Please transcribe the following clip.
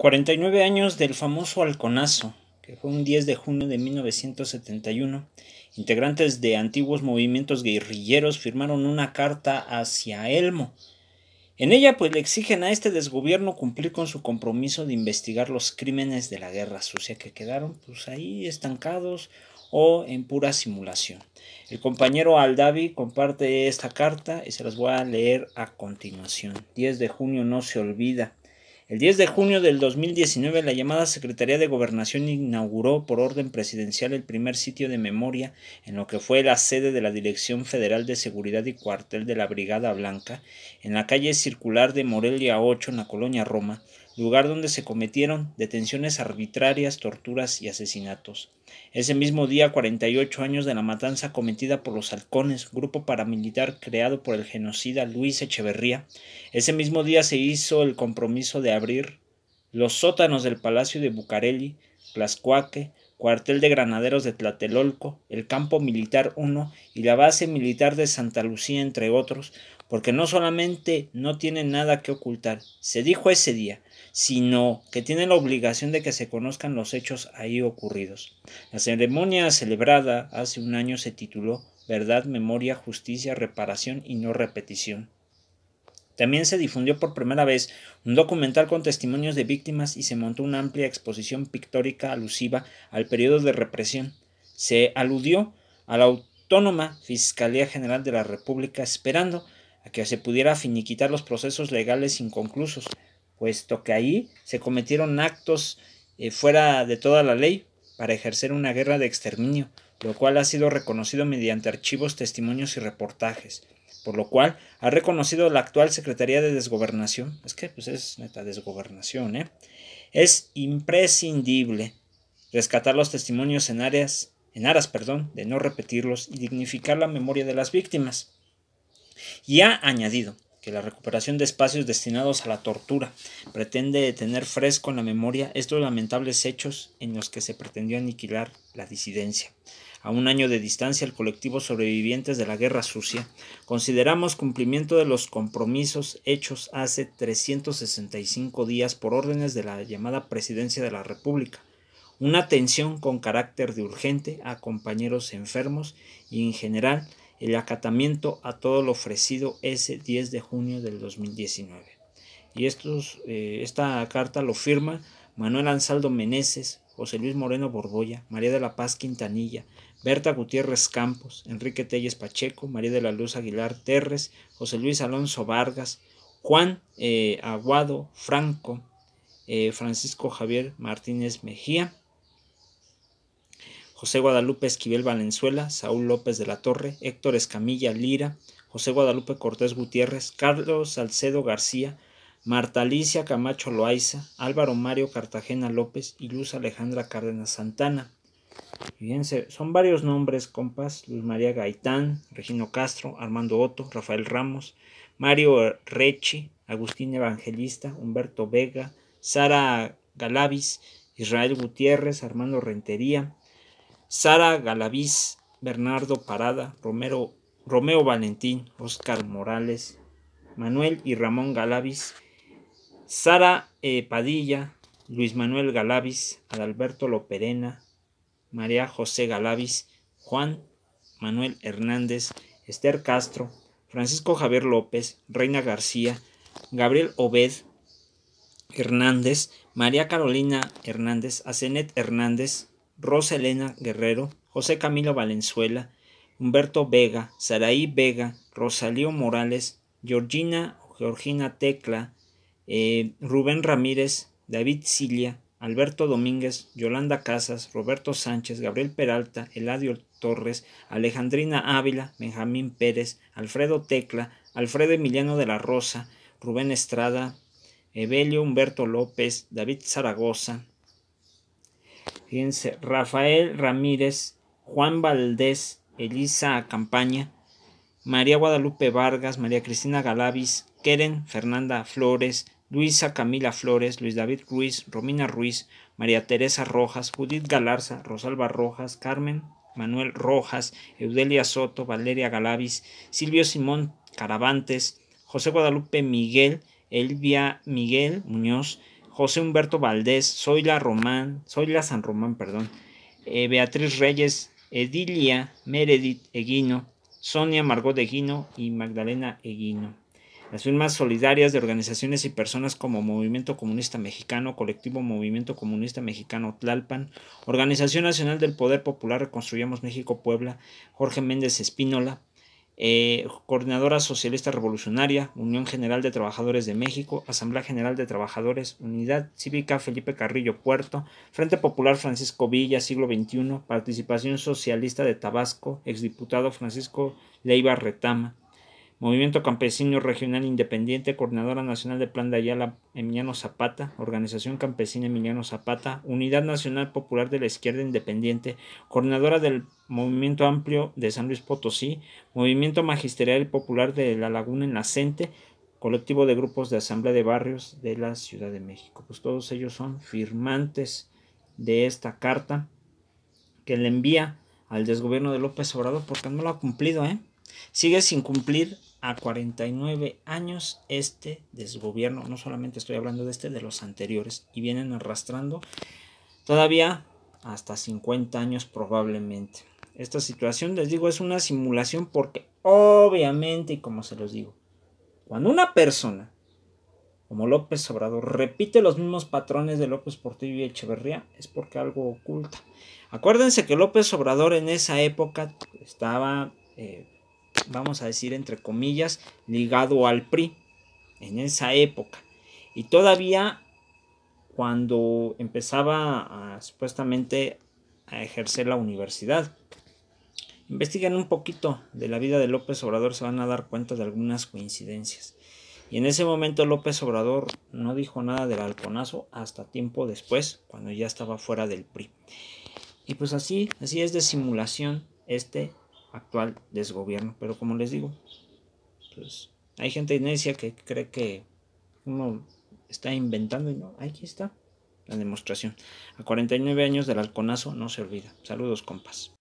49 años del famoso Halconazo, que fue un 10 de junio de 1971, integrantes de antiguos movimientos guerrilleros firmaron una carta hacia Elmo. En ella pues le exigen a este desgobierno cumplir con su compromiso de investigar los crímenes de la guerra sucia que quedaron pues ahí estancados o en pura simulación. El compañero Aldavi comparte esta carta y se las voy a leer a continuación. 10 de junio no se olvida. El 10 de junio del 2019, la llamada Secretaría de Gobernación inauguró por orden presidencial el primer sitio de memoria en lo que fue la sede de la Dirección Federal de Seguridad y Cuartel de la Brigada Blanca, en la calle circular de Morelia 8, en la colonia Roma, lugar donde se cometieron detenciones arbitrarias, torturas y asesinatos. Ese mismo día, 48 años de la matanza cometida por los halcones, grupo paramilitar creado por el genocida Luis Echeverría, ese mismo día se hizo el compromiso de abrir los sótanos del Palacio de Bucareli, Tlaxcuaque, Cuartel de Granaderos de Tlatelolco, el Campo Militar 1 y la Base Militar de Santa Lucía, entre otros, porque no solamente no tienen nada que ocultar, se dijo ese día, sino que tienen la obligación de que se conozcan los hechos ahí ocurridos. La ceremonia celebrada hace un año se tituló Verdad, Memoria, Justicia, Reparación y No Repetición. También se difundió por primera vez un documental con testimonios de víctimas y se montó una amplia exposición pictórica alusiva al periodo de represión. Se aludió a la autónoma Fiscalía General de la República esperando a que se pudiera finiquitar los procesos legales inconclusos, puesto que ahí se cometieron actos eh, fuera de toda la ley para ejercer una guerra de exterminio, lo cual ha sido reconocido mediante archivos, testimonios y reportajes por lo cual ha reconocido la actual Secretaría de Desgobernación, es que pues, es neta desgobernación, ¿eh? es imprescindible rescatar los testimonios en áreas en aras, perdón, de no repetirlos y dignificar la memoria de las víctimas. Y ha añadido que la recuperación de espacios destinados a la tortura pretende tener fresco en la memoria estos lamentables hechos en los que se pretendió aniquilar la disidencia. A un año de distancia, el colectivo Sobrevivientes de la Guerra Sucia consideramos cumplimiento de los compromisos hechos hace 365 días por órdenes de la llamada Presidencia de la República, una atención con carácter de urgente a compañeros enfermos y en general el acatamiento a todo lo ofrecido ese 10 de junio del 2019. Y estos, eh, esta carta lo firma Manuel Ansaldo Meneses, José Luis Moreno Borboya, María de la Paz Quintanilla, Berta Gutiérrez Campos, Enrique Telles Pacheco, María de la Luz Aguilar Terres, José Luis Alonso Vargas, Juan eh, Aguado Franco, eh, Francisco Javier Martínez Mejía, José Guadalupe Esquivel Valenzuela, Saúl López de la Torre, Héctor Escamilla Lira, José Guadalupe Cortés Gutiérrez, Carlos Salcedo García, Marta Alicia Camacho Loaiza, Álvaro Mario Cartagena López y Luz Alejandra Cárdenas Santana. Fíjense, son varios nombres, compas. Luis María Gaitán, Regino Castro, Armando Otto, Rafael Ramos, Mario Rechi, Agustín Evangelista, Humberto Vega, Sara Galavis, Israel Gutiérrez, Armando Rentería, Sara Galavis Bernardo Parada, Romero, Romeo Valentín, Oscar Morales, Manuel y Ramón Galavis, Sara eh, Padilla, Luis Manuel Galavis, Adalberto Loperena, María José Galavis, Juan Manuel Hernández, Esther Castro, Francisco Javier López, Reina García, Gabriel Obed Hernández, María Carolina Hernández, Azenet Hernández, Rosa Elena Guerrero, José Camilo Valenzuela, Humberto Vega, Saraí Vega, Rosalío Morales, Georgina Georgina Tecla, eh, Rubén Ramírez, David Cilia, Alberto Domínguez, Yolanda Casas, Roberto Sánchez, Gabriel Peralta, Eladio Torres, Alejandrina Ávila, Benjamín Pérez, Alfredo Tecla, Alfredo Emiliano de la Rosa, Rubén Estrada, Evelio Humberto López, David Zaragoza, Rafael Ramírez, Juan Valdés, Elisa Campaña, María Guadalupe Vargas, María Cristina Galavis, Keren Fernanda Flores, Luisa Camila Flores, Luis David Ruiz, Romina Ruiz, María Teresa Rojas, Judith Galarza, Rosalba Rojas, Carmen Manuel Rojas, Eudelia Soto, Valeria Galavis, Silvio Simón Caravantes, José Guadalupe Miguel, Elvia Miguel Muñoz, José Humberto Valdés, Zoila Román, San Román, perdón, eh, Beatriz Reyes, Edilia Meredith Eguino, Sonia Margot Eguino y Magdalena Eguino. Las firmas solidarias de organizaciones y personas como Movimiento Comunista Mexicano, Colectivo Movimiento Comunista Mexicano Tlalpan, Organización Nacional del Poder Popular Reconstruyamos México Puebla, Jorge Méndez Espínola, eh, Coordinadora Socialista Revolucionaria, Unión General de Trabajadores de México, Asamblea General de Trabajadores, Unidad Cívica Felipe Carrillo Puerto, Frente Popular Francisco Villa, siglo XXI, Participación Socialista de Tabasco, exdiputado Francisco Leiva Retama. Movimiento Campesino Regional Independiente, Coordinadora Nacional de Plan de Ayala, Emiliano Zapata, Organización Campesina Emiliano Zapata, Unidad Nacional Popular de la Izquierda Independiente, Coordinadora del Movimiento Amplio de San Luis Potosí, Movimiento Magisterial Popular de La Laguna en Colectivo de Grupos de Asamblea de Barrios de la Ciudad de México. Pues todos ellos son firmantes de esta carta que le envía al desgobierno de López Obrador porque no lo ha cumplido, ¿eh? Sigue sin cumplir a 49 años este desgobierno. No solamente estoy hablando de este, de los anteriores. Y vienen arrastrando todavía hasta 50 años probablemente. Esta situación, les digo, es una simulación porque obviamente, y como se los digo, cuando una persona como López Obrador repite los mismos patrones de López Portillo y Echeverría, es porque algo oculta. Acuérdense que López Obrador en esa época estaba... Eh, vamos a decir entre comillas, ligado al PRI en esa época. Y todavía cuando empezaba supuestamente a ejercer la universidad. Investigan un poquito de la vida de López Obrador, se van a dar cuenta de algunas coincidencias. Y en ese momento López Obrador no dijo nada del halconazo hasta tiempo después, cuando ya estaba fuera del PRI. Y pues así, así es de simulación este actual desgobierno. Pero como les digo, pues hay gente necia que cree que uno está inventando y no, aquí está la demostración. A 49 años del halconazo no se olvida. Saludos, compas.